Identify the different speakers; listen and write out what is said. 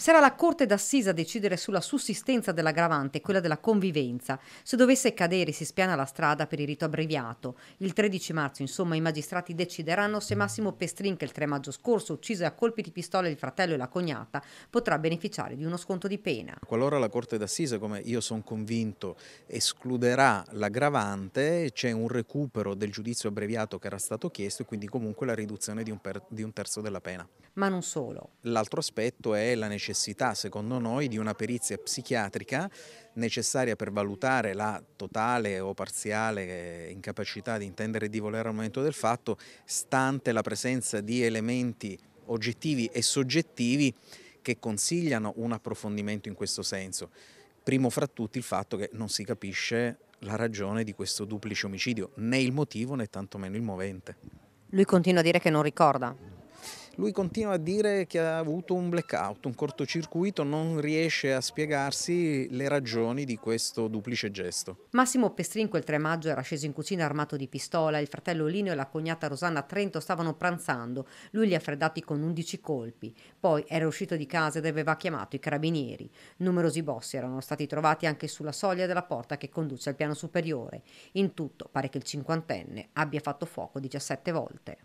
Speaker 1: Sarà la Corte d'Assise a decidere sulla sussistenza dell'aggravante, quella della convivenza. Se dovesse cadere si spiana la strada per il rito abbreviato. Il 13 marzo, insomma, i magistrati decideranno se Massimo Pestrin, che il 3 maggio scorso uccise a colpi di pistola il fratello e la cognata, potrà beneficiare di uno sconto di pena.
Speaker 2: Qualora la Corte d'Assise, come io sono convinto, escluderà l'aggravante, c'è un recupero del giudizio abbreviato che era stato chiesto e quindi comunque la riduzione di un, di un terzo della pena.
Speaker 3: Ma non solo.
Speaker 2: L'altro aspetto è la necessità necessità, secondo noi, di una perizia psichiatrica necessaria per valutare la totale o parziale eh, incapacità di intendere e di volere al momento del fatto, stante la presenza di elementi oggettivi e soggettivi che consigliano un approfondimento in questo senso. Primo fra tutti il fatto che non si capisce la ragione di questo duplice omicidio, né il motivo né tantomeno il movente.
Speaker 1: Lui continua a dire che non ricorda. Lui continua a dire che ha avuto un
Speaker 2: blackout, un cortocircuito, non riesce a spiegarsi le ragioni di questo duplice gesto.
Speaker 1: Massimo Pestrinco il 3 maggio era sceso in cucina armato di pistola, il fratello Lino e la cognata Rosanna Trento stavano pranzando, lui li ha freddati con 11 colpi, poi era uscito di casa ed aveva chiamato i carabinieri. Numerosi boss erano stati trovati anche sulla soglia della porta che conduce al piano superiore. In tutto pare che il cinquantenne abbia fatto fuoco 17 volte.